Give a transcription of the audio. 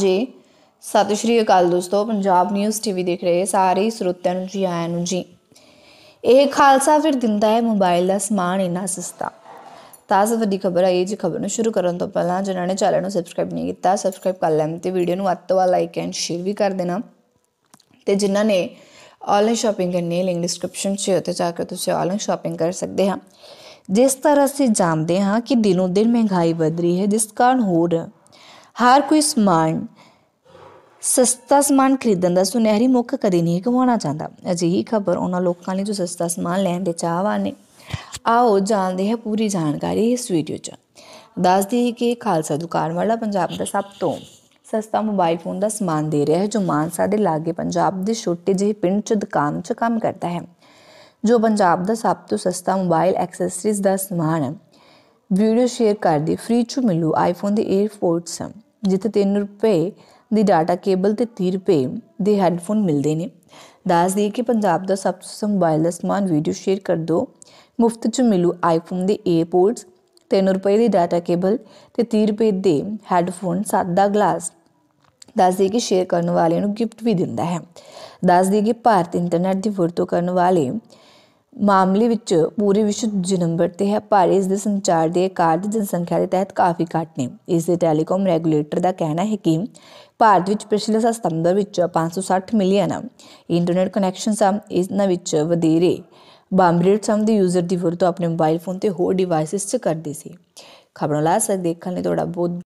ਜੀ ਸਤਿ ਸ਼੍ਰੀ ਅਕਾਲ ਦੋਸਤੋ ਪੰਜਾਬ ਨਿਊਜ਼ ਟੀਵੀ ਦੇਖ ਰਹੇ ਸਾਰੇ ਸਰੋਤਿਆਂ ਨੂੰ ਜੀ ਆਇਆਂ ਨੂੰ ਜੀ ਇਹ ਖਾਲਸਾ ਫਿਰ ਦਿੰਦਾ ਹੈ ਮੋਬਾਈਲ ਦਾ ਸਮਾਨ ਇੰਨਾ ਸਸਤਾ ਤਾਜ਼ਾ ਵੱਡੀ ਖਬਰ ਆਈ ਜੀ ਖਬਰ ਨੂੰ ਸ਼ੁਰੂ ਕਰਨ ਤੋਂ ਪਹਿਲਾਂ ਜਿਨ੍ਹਾਂ ਨੇ ਚੈਨਲ ਨੂੰ ਸਬਸਕ੍ਰਾਈਬ ਨਹੀਂ ਕੀਤਾ ਸਬਸਕ੍ਰਾਈਬ ਕਰ ਲੈਣ ਤੇ ਵੀਡੀਓ ਨੂੰ ਵੱਧ ਤੋਂ ਵੱਧ ਲਾਈਕ ਐਂਡ ਸ਼ੇਅਰ ਵੀ ਕਰ ਦੇਣਾ ਤੇ ਜਿਨ੍ਹਾਂ ਨੇ ਆਨਲਾਈਨ ਸ਼ਾਪਿੰਗ ਕਰਨੀ ਹੈ ਲਿੰਕ ਡਿਸਕ੍ਰਿਪਸ਼ਨ 'ਚ ਤੇ ਜਾ ਕੇ ਤੁਸੀਂ ਆਨਲਾਈਨ ਸ਼ਾਪਿੰਗ ਕਰ ਸਕਦੇ ਹਾਂ ਜਿਸ ਤਰ੍ਹਾਂ ਅਸੀਂ ਜਾਣਦੇ ਹਾਂ ਕਿ ਦਿਨੋਂ ਦਿਨ ਮਹਿੰਗਾਈ ਵਧ ਰਹੀ ਹੈ ਜਿਸ ਕਾਰਨ ਹੋਰ ਹਰ ਕੋਈ ਸਮਾਨ ਸਸਤਾ ਸਮਾਨ ਖਰੀਦਣ ਦਾ ਸੁਨਹਿਰੀ ਮੁੱਖ ਕਦੇ ਨਹੀਂ ਗਵਾਉਣਾ ਚਾਹੁੰਦਾ ਅਜਿਹੀ ਖਬਰ ਉਹਨਾਂ ਲੋਕਾਂ ਲਈ ਜੋ ਸਸਤਾ ਸਮਾਨ ਲੈਣ ਦੇ ਚਾਹਵਾਨ ਨੇ ਆਓ ਜਾਣਦੇ ਹਾਂ ਪੂਰੀ ਜਾਣਕਾਰੀ ਇਸ ਵੀਡੀਓ 'ਚ ਦੱਸ ਦਈਏ ਕਿ ਖਾਲਸਾ ਦੁਕਾਨ ਵਾਲਾ ਪੰਜਾਬ ਦਾ ਸਭ ਤੋਂ ਸਸਤਾ ਮੋਬਾਈਲ ਫੋਨ ਦਾ ਸਮਾਨ ਦੇ ਰਿਹਾ ਹੈ ਜੋ ਮਾਨਸਾ ਦੇ ਲਾਗੇ ਪੰਜਾਬ ਦੇ ਛੋਟੇ ਜਿਹੇ ਪਿੰਡ 'ਚ ਦੁਕਾਨ 'ਚ ਕੰਮ ਕਰਦਾ ਹੈ ਜੋ ਪੰਜਾਬ ਦਾ ਸਭ ਤੋਂ ਸਸਤਾ ਮੋਬਾਈਲ ਐਕਸੈਸਰੀਜ਼ ਦਾ ਸਮਾਨ ਹੈ ਵੀਡੀਓ ਸ਼ੇਅਰ ਕਰ ਫ੍ਰੀ 'ਚ ਮਿਲੂ ਆਈਫੋਨ ਦੇ 에ਅਰਪੋਰਟਸ ਜਿੱਥੇ 3 ਰੁਪਏ ਦੀ ਡਾਟਾ ਕੇਬਲ ਤੇ 30 ਰੁਪਏ ਦੇ ਹੈੱਡਫੋਨ ਮਿਲਦੇ ਨੇ ਦੱਸ ਦਈਏ ਕਿ ਪੰਜਾਬ ਦਾ ਸਭ ਤੋਂ ਸਸਤਾ ਮੋਬਾਈਲ ਸਮਾਨ ਵੀਡੀਓ ਸ਼ੇਅਰ ਕਰ ਦੋ ਮੁਫਤ ਚ ਮਿਲੂ ਆਈਫੋਨ ਦੇ 에ਅਰਪੋਰਟਸ 3 ਰੁਪਏ ਦੀ ਡਾਟਾ ਕੇਬਲ ਤੇ 30 ਰੁਪਏ ਦੇ ਹੈੱਡਫੋਨ ਸਾਦਾ ਗਲਾਸ ਦੱਸ ਦਈਏ ਕਿ ਸ਼ੇਅਰ ਕਰਨ ਵਾਲਿਆਂ ਨੂੰ ਗਿਫਟ ਵੀ ਦਿੰਦਾ ਹੈ ਦੱਸ ਦਈਏ ਕਿ ਭਾਰਤ ਇੰਟਰਨੈਟ ਦੀ ਵਰਤੋਂ ਕਰਨ ਵਾਲੇ ਮਾਮਲੇ ਵਿੱਚ ਪੂਰੇ ਵਿਸ਼ਵ ਦੂਜੇ ਨੰਬਰ ਤੇ ਹੈ ਪਰ ਇਸ ਦੇ ਸੰਚਾਰ ਦੇ ਕਾਰਜ ਜਨਸੰਖਿਆ ਦੇ ਤਹਿਤ ਕਾਫੀ ਘੱਟ ਨੇ ਇਸ ਦੇ ਟੈਲੀਕਾਮ ਰੈਗੂਲੇਟਰ ਦਾ ਕਹਿਣਾ ਹੈ ਕਿ ਭਾਰਤ ਵਿੱਚ ਪਿਛਲੇ ਸਾਲ ਸਤੰਬਰ ਵਿੱਚ 560 ਮਿਲੀਅਨ ਇੰਟਰਨੈਟ ਕਨੈਕਸ਼ਨਸ ਆ ਨਾਲ ਵਿੱਚ ਵਧੇਰੇ ਬੰਬਰੇਟ ਸਮ ਦੇ ਯੂਜ਼ਰ ਦੀ ਵਰਤੋਂ ਆਪਣੇ ਮੋਬਾਈਲ ਫੋਨ ਤੇ ਹੋਰ ਡਿਵਾਈਸਸ 'ਚ ਕਰਦੇ ਸੀ ਖਬਰਾਂ ਲਾ ਸਕਦੇ ਦੇਖਣ ਲਈ ਤੁਹਾਡਾ ਬਹੁਤ